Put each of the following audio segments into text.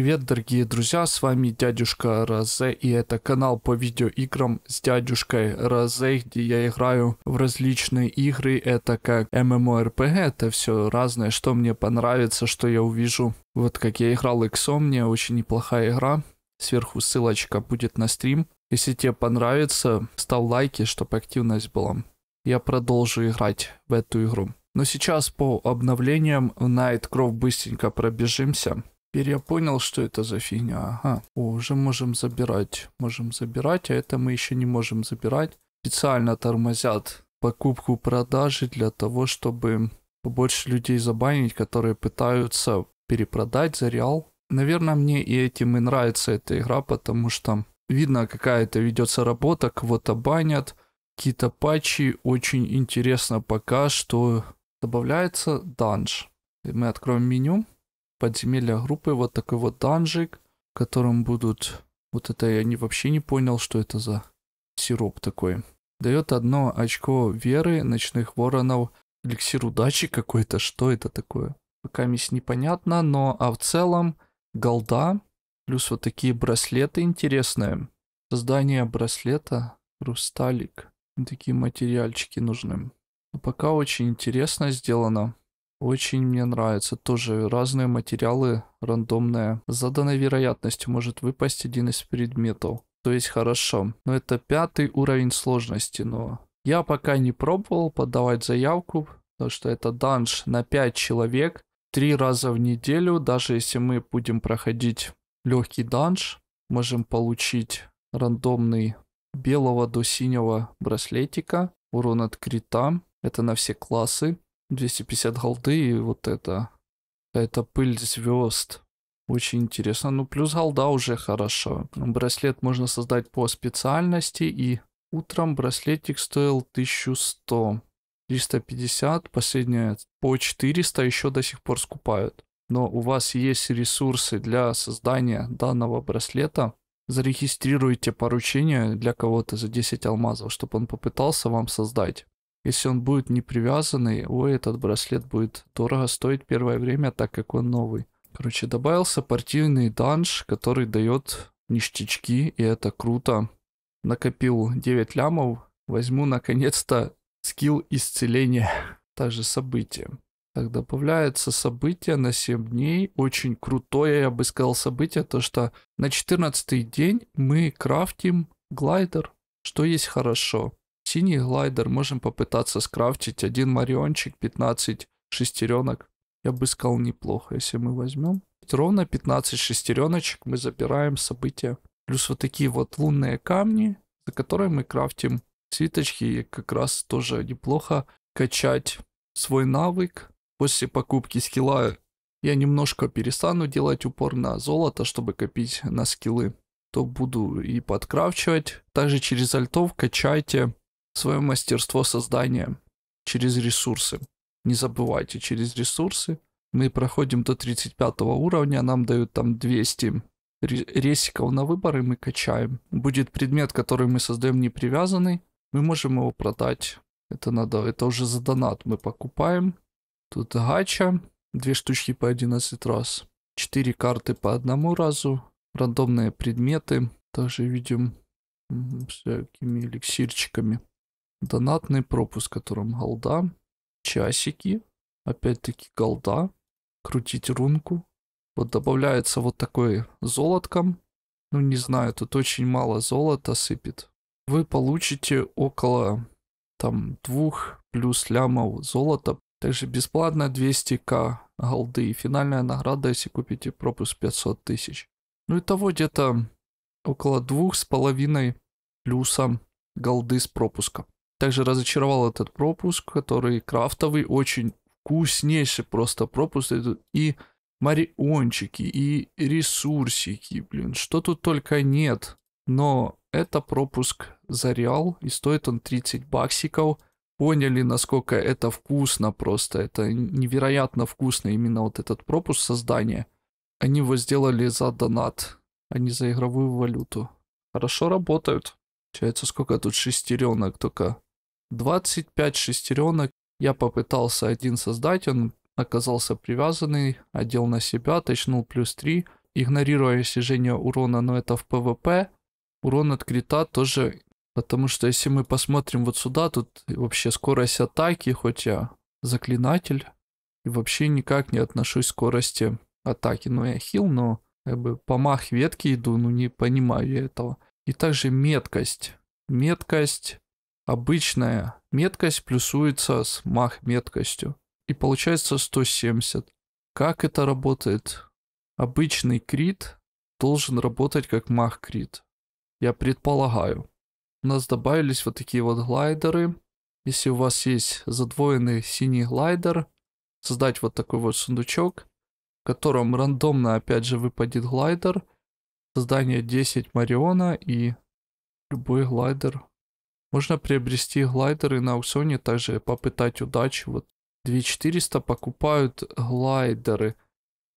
привет, дорогие друзья, с вами дядюшка Розе, и это канал по видеоиграм с дядюшкой Розе, где я играю в различные игры, это как MMORPG, это все разное, что мне понравится, что я увижу. Вот как я играл Иксомния, очень неплохая игра, сверху ссылочка будет на стрим. Если тебе понравится, ставь лайки, чтобы активность была. Я продолжу играть в эту игру. Но сейчас по обновлениям в Nightcroft быстренько пробежимся. Теперь я понял, что это за фигня. Ага. О, уже можем забирать. Можем забирать, а это мы еще не можем забирать. Специально тормозят покупку продажи для того, чтобы побольше людей забанить, которые пытаются перепродать за реал. Наверное, мне и этим и нравится эта игра, потому что видно, какая-то ведется работа, кого-то банят, какие-то патчи. Очень интересно пока, что добавляется данж. Мы откроем меню подземелья группы, вот такой вот данжик, в котором будут... Вот это я не, вообще не понял, что это за сироп такой. Дает одно очко веры, ночных воронов, эликсир удачи какой-то, что это такое? Пока мисс непонятно, но а в целом голда, плюс вот такие браслеты интересные. Создание браслета, русталик такие материальчики нужны. Но пока очень интересно сделано. Очень мне нравится. Тоже разные материалы, рандомные. С заданной вероятностью может выпасть один из предметов. То есть хорошо. Но это пятый уровень сложности, но... Я пока не пробовал подавать заявку, потому что это данж на 5 человек, три раза в неделю, даже если мы будем проходить легкий данж, можем получить рандомный белого до синего браслетика, урон от крита, это на все классы, 250 голды и вот это. Это пыль звезд. Очень интересно. Ну, плюс голда уже хорошо. Браслет можно создать по специальности. И утром браслетик стоил 1100. 350, последняя по 400 еще до сих пор скупают. Но у вас есть ресурсы для создания данного браслета. Зарегистрируйте поручение для кого-то за 10 алмазов, чтобы он попытался вам создать. Если он будет не привязанный, ой, этот браслет будет дорого стоить первое время, так как он новый. Короче, добавился партийный данж, который дает ништячки, и это круто. Накопил 9 лямов, возьму наконец-то скилл исцеления. Также событие. Так, добавляется событие на 7 дней. Очень крутое, я бы сказал, событие, то что на 14 день мы крафтим глайдер, что есть хорошо синий глайдер, можем попытаться скрафтить один мариончик, 15 шестеренок. Я бы сказал, неплохо, если мы возьмем. Ровно 15 шестереночек мы забираем события. Плюс вот такие вот лунные камни, за которые мы крафтим цветочки, И как раз тоже неплохо качать свой навык. После покупки скилла я немножко перестану делать упор на золото, чтобы копить на скиллы то буду и подкрафчивать. Также через альтов качайте свое мастерство создания через ресурсы. Не забывайте, через ресурсы мы проходим до 35 уровня, нам дают там 200 ресиков на выбор, и мы качаем. Будет предмет, который мы создаем не привязанный, мы можем его продать. Это надо, это уже за донат мы покупаем. Тут гача, две штучки по 11 раз. четыре карты по одному разу. Рандомные предметы. Также видим всякими эликсирчиками. Донатный пропуск, которым голда. Часики. Опять-таки голда. Крутить рунку. Вот добавляется вот такой золотком. Ну не знаю, тут очень мало золота сыпет. Вы получите около там двух плюс лямов золота. Также бесплатно 200к голды. И финальная награда, если купите пропуск 500 тысяч. Ну и того где-то около двух с половиной плюсом голды с пропуском. Также разочаровал этот пропуск, который крафтовый, очень вкуснейший просто пропуск. И мариончики, и ресурсики, блин, что тут только нет. Но это пропуск за реал, и стоит он 30 баксиков. Поняли, насколько это вкусно просто. Это невероятно вкусно именно вот этот пропуск создания. Они его сделали за донат, а не за игровую валюту. Хорошо работают. Получается, сколько тут шестеренок только 25 шестеренок я попытался один создать, он оказался привязанный, одел на себя, точнул плюс 3, игнорируя снижение урона, но это в ПВП. Урон от крита тоже, потому что если мы посмотрим вот сюда, тут вообще скорость атаки, хоть я заклинатель, и вообще никак не отношусь к скорости атаки. Ну, я хил, но как бы помах ветки иду, ну не понимаю я этого. И также меткость. Меткость Обычная меткость плюсуется с мах-меткостью. И получается 170. Как это работает? Обычный крит должен работать как мах-крит. Я предполагаю. У нас добавились вот такие вот глайдеры. Если у вас есть задвоенный синий глайдер, создать вот такой вот сундучок, в котором рандомно опять же выпадет глайдер, создание 10 Мариона и любой глайдер можно приобрести глайдеры на аукционе, также попытать удачу. Вот 2400 покупают глайдеры.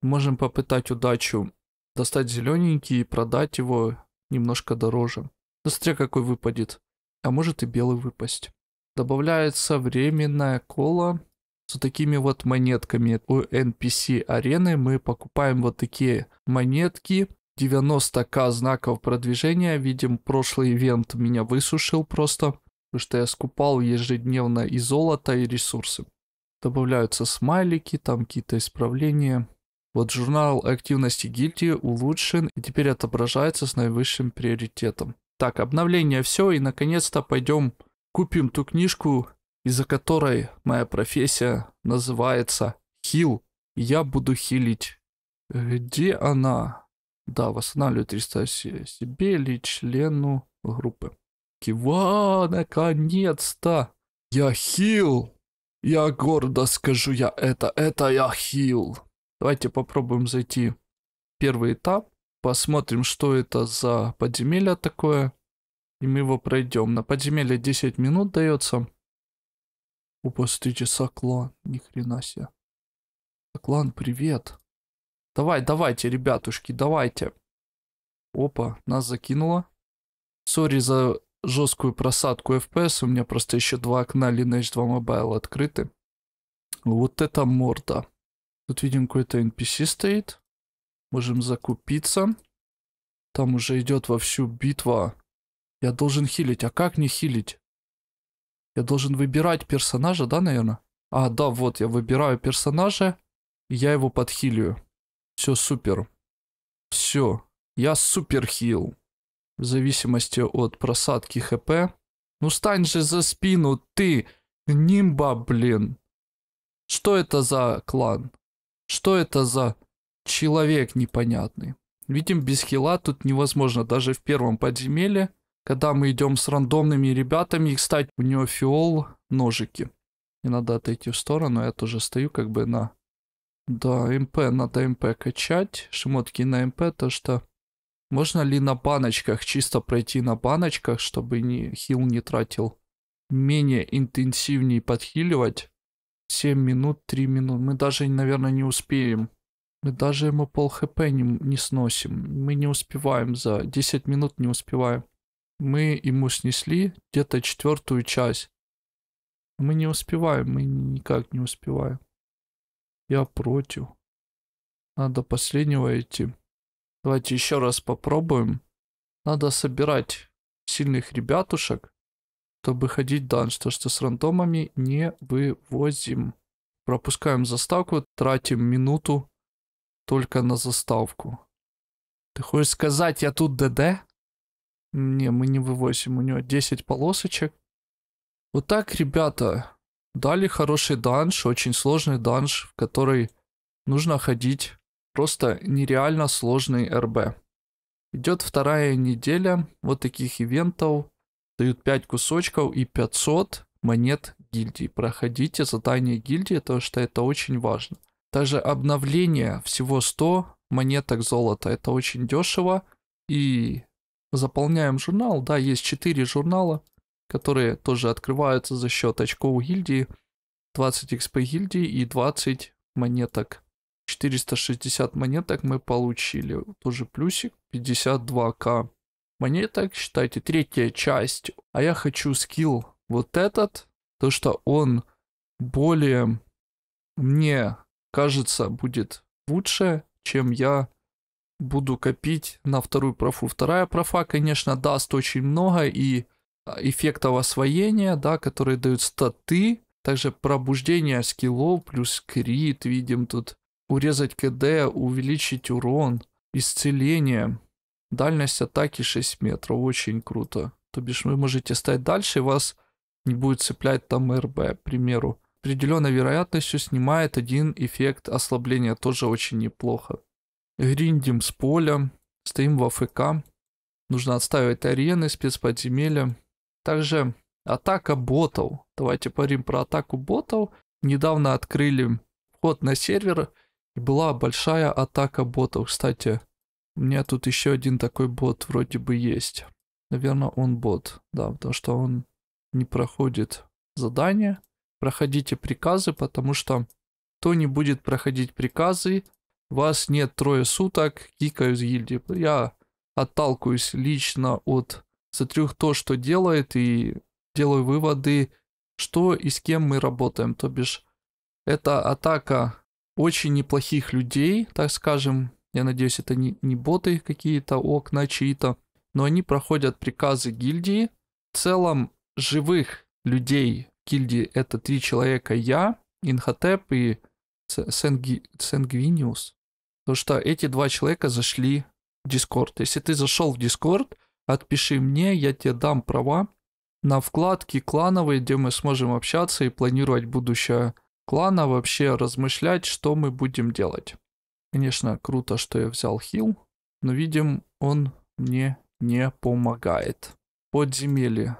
Можем попытать удачу достать зелененький и продать его немножко дороже. Смотря какой выпадет. А может и белый выпасть. Добавляется временная кола с такими вот монетками. У NPC арены мы покупаем вот такие монетки 90к знаков продвижения. Видим, прошлый ивент меня высушил просто, потому что я скупал ежедневно и золото, и ресурсы. Добавляются смайлики, там какие-то исправления. Вот журнал активности гильдии улучшен и теперь отображается с наивысшим приоритетом. Так, обновление все, и наконец-то пойдем купим ту книжку, из-за которой моя профессия называется хил. Я буду хилить. Где она? Да, восстанавливает ресурс себе или члену группы. Кива, наконец-то! Я хил! Я гордо скажу, я это, это я хил! Давайте попробуем зайти первый этап, посмотрим, что это за подземелье такое, и мы его пройдем. На подземелье 10 минут дается. Опа, 3 часа клан, ни хрена себе. Клан, привет. Давай, давайте, ребятушки, давайте. Опа, нас закинуло. Сори за жесткую просадку FPS, у меня просто еще два окна Lineage 2 Mobile открыты. Вот это морда. Тут видим какой-то NPC стоит. Можем закупиться. Там уже идет во всю битва. Я должен хилить. А как не хилить? Я должен выбирать персонажа, да, наверное? А, да, вот, я выбираю персонажа, и я его подхилю. Все супер. Все. Я суперхил. В зависимости от просадки ХП. Ну стань же за спину, ты! Нимба, блин! Что это за клан? Что это за человек непонятный? Видим, без хила тут невозможно. Даже в первом подземелье, когда мы идем с рандомными ребятами, и, кстати, у него фиол ножики. Не надо отойти в сторону, я тоже стою как бы на да, МП, надо МП качать, шмотки на МП, то что... Можно ли на баночках, чисто пройти на баночках, чтобы не, хил не тратил? Менее интенсивнее подхиливать. 7 минут, 3 минут. Мы даже, наверное, не успеем. Мы даже ему пол хп не, не сносим. Мы не успеваем за 10 минут не успеваем. Мы ему снесли где-то четвертую часть. Мы не успеваем, мы никак не успеваем. Я против. Надо последнего идти. Давайте еще раз попробуем. Надо собирать сильных ребятушек, чтобы ходить дальше, потому что с рандомами не вывозим. Пропускаем заставку, тратим минуту только на заставку. Ты хочешь сказать, я тут ДД? Не, мы не вывозим. У него 10 полосочек. Вот так, ребята, Дали хороший данж, очень сложный данж, в который нужно ходить. Просто нереально сложный РБ. Идет вторая неделя вот таких ивентов. Дают 5 кусочков и 500 монет гильдии. Проходите задание гильдии, потому что это очень важно. Даже обновление всего 100 монеток золота. Это очень дешево. И заполняем журнал. Да, есть 4 журнала которые тоже открываются за счет очков гильдии, 20 XP гильдии и 20 монеток. 460 монеток мы получили, тоже плюсик, 52к монеток, считайте, третья часть. А я хочу скилл вот этот, то что он более, мне кажется, будет лучше, чем я буду копить на вторую профу. Вторая профа, конечно, даст очень много, и эффектов освоения, да, которые дают статы, также пробуждение скиллов плюс крит, видим тут, урезать КД, увеличить урон, исцеление, дальность атаки 6 метров, очень круто. То бишь вы можете стать дальше, и вас не будет цеплять там РБ, к примеру. Определенной вероятностью снимает один эффект ослабления, тоже очень неплохо. Гриндим с поля, стоим в АФК, нужно отстаивать арены, спецподземелья, также атака ботов. Давайте поговорим про атаку ботов. Недавно открыли вход на сервер, и была большая атака ботов. Кстати, у меня тут еще один такой бот вроде бы есть. Наверное, он бот, да, потому что он не проходит задания. Проходите приказы, потому что кто не будет проходить приказы, вас нет трое суток, кика из гильдии. Я отталкиваюсь лично от смотрю, кто что делает и делаю выводы, что и с кем мы работаем. То бишь, это атака очень неплохих людей, так скажем. Я надеюсь, это не, не боты какие-то, окна чьи-то. Но они проходят приказы гильдии. В целом, живых людей гильдии это три человека. Я, Инхотеп и Сенги, Сенгвиниус. Потому что эти два человека зашли в Дискорд. Если ты зашел в Дискорд, отпиши мне, я тебе дам права на вкладки клановые, где мы сможем общаться и планировать будущее клана, вообще размышлять, что мы будем делать. Конечно, круто, что я взял хил, но видим, он мне не помогает. Подземелье.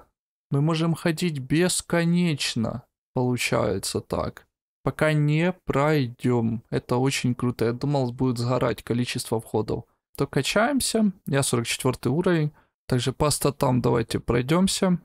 Мы можем ходить бесконечно, получается так. Пока не пройдем. Это очень круто. Я думал, будет сгорать количество входов. То качаемся. Я 44 уровень. Также по статам давайте пройдемся.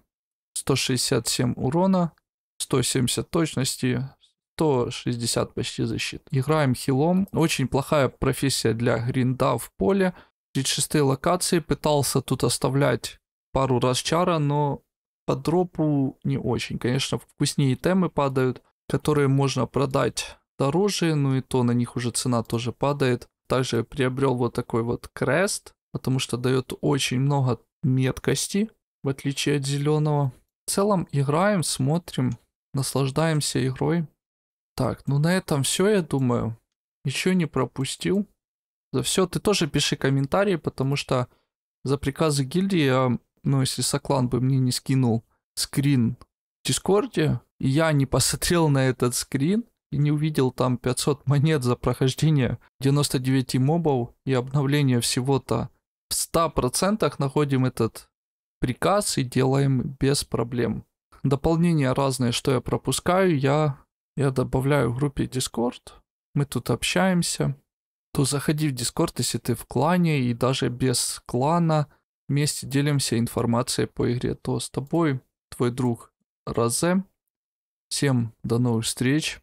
167 урона, 170 точности, 160 почти защит. Играем хилом. Очень плохая профессия для гринда в поле. 36 локации пытался тут оставлять пару раз чара, но по дропу не очень. Конечно, вкуснее темы падают, которые можно продать дороже, но ну и то на них уже цена тоже падает. Также приобрел вот такой вот крест, потому что дает очень много меткости, в отличие от зеленого. В целом играем, смотрим, наслаждаемся игрой. Так, ну на этом все, я думаю. Еще не пропустил. За все ты тоже пиши комментарии, потому что за приказы гильдии я, ну если Соклан бы мне не скинул скрин в Дискорде, и я не посмотрел на этот скрин, и не увидел там 500 монет за прохождение 99 мобов и обновление всего-то в 100% находим этот приказ и делаем без проблем. Дополнения разные, что я пропускаю, я, я добавляю в группе Discord. Мы тут общаемся. То заходи в Discord, если ты в клане, и даже без клана вместе делимся информацией по игре. То с тобой твой друг Розе. Всем до новых встреч.